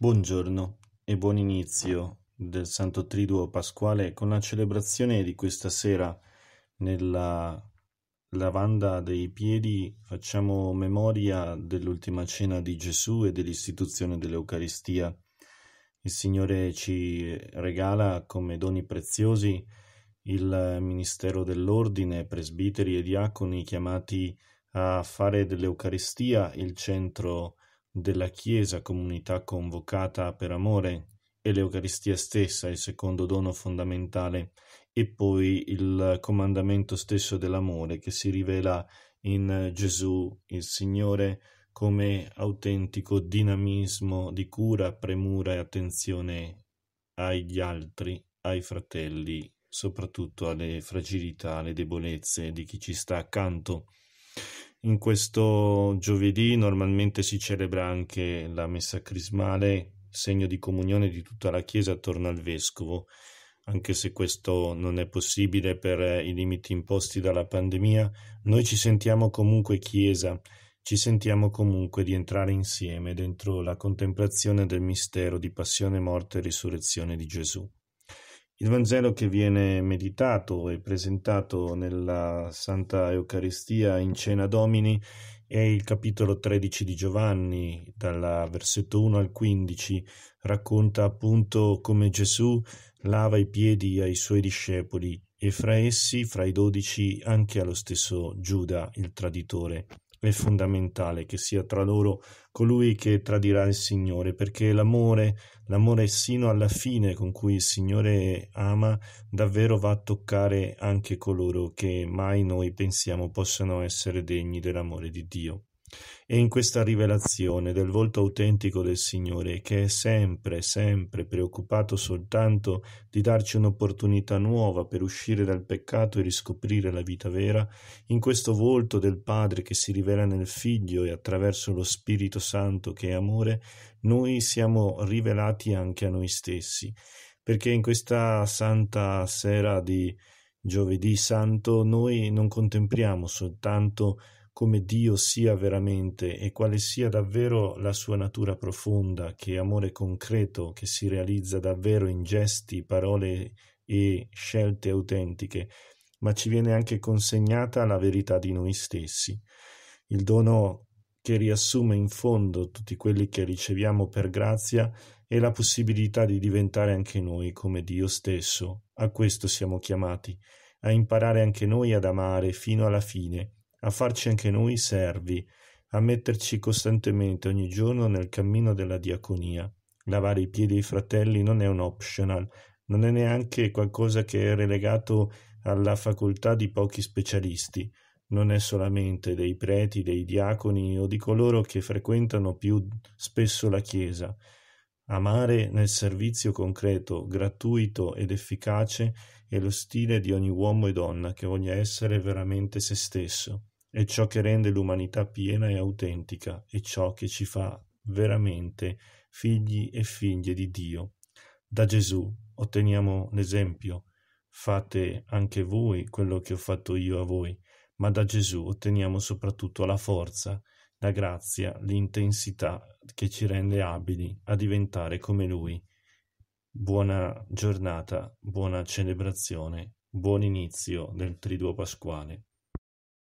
Buongiorno e buon inizio del Santo Triduo Pasquale con la celebrazione di questa sera nella lavanda dei piedi facciamo memoria dell'ultima cena di Gesù e dell'istituzione dell'Eucaristia. Il Signore ci regala come doni preziosi il ministero dell'ordine, presbiteri e diaconi chiamati a fare dell'Eucaristia il centro della Chiesa comunità convocata per amore e l'Eucaristia stessa, il secondo dono fondamentale, e poi il comandamento stesso dell'amore che si rivela in Gesù, il Signore, come autentico dinamismo di cura, premura e attenzione agli altri, ai fratelli, soprattutto alle fragilità, alle debolezze di chi ci sta accanto. In questo giovedì normalmente si celebra anche la messa crismale, segno di comunione di tutta la Chiesa attorno al Vescovo, anche se questo non è possibile per eh, i limiti imposti dalla pandemia, noi ci sentiamo comunque Chiesa, ci sentiamo comunque di entrare insieme dentro la contemplazione del mistero di passione, morte e risurrezione di Gesù. Il Vangelo che viene meditato e presentato nella Santa Eucaristia in Cena Domini è il capitolo 13 di Giovanni, dal versetto 1 al 15, racconta appunto come Gesù lava i piedi ai suoi discepoli e fra essi, fra i dodici, anche allo stesso Giuda, il traditore è fondamentale che sia tra loro colui che tradirà il Signore, perché l'amore, l'amore sino alla fine con cui il Signore ama, davvero va a toccare anche coloro che mai noi pensiamo possano essere degni dell'amore di Dio e in questa rivelazione del volto autentico del Signore che è sempre, sempre preoccupato soltanto di darci un'opportunità nuova per uscire dal peccato e riscoprire la vita vera, in questo volto del Padre che si rivela nel Figlio e attraverso lo Spirito Santo che è amore, noi siamo rivelati anche a noi stessi, perché in questa santa sera di giovedì santo noi non contempliamo soltanto come Dio sia veramente e quale sia davvero la sua natura profonda, che amore concreto che si realizza davvero in gesti, parole e scelte autentiche, ma ci viene anche consegnata la verità di noi stessi, il dono che riassume in fondo tutti quelli che riceviamo per grazia è la possibilità di diventare anche noi come Dio stesso. A questo siamo chiamati, a imparare anche noi ad amare fino alla fine, a farci anche noi servi, a metterci costantemente ogni giorno nel cammino della diaconia. Lavare i piedi ai fratelli non è un optional, non è neanche qualcosa che è relegato alla facoltà di pochi specialisti, non è solamente dei preti, dei diaconi o di coloro che frequentano più spesso la Chiesa. Amare nel servizio concreto, gratuito ed efficace è lo stile di ogni uomo e donna che voglia essere veramente se stesso. È ciò che rende l'umanità piena e autentica, è ciò che ci fa veramente figli e figlie di Dio. Da Gesù otteniamo l'esempio. Fate anche voi quello che ho fatto io a voi, ma da Gesù otteniamo soprattutto la forza, la grazia, l'intensità che ci rende abili a diventare come Lui. Buona giornata, buona celebrazione, buon inizio del Triduo Pasquale.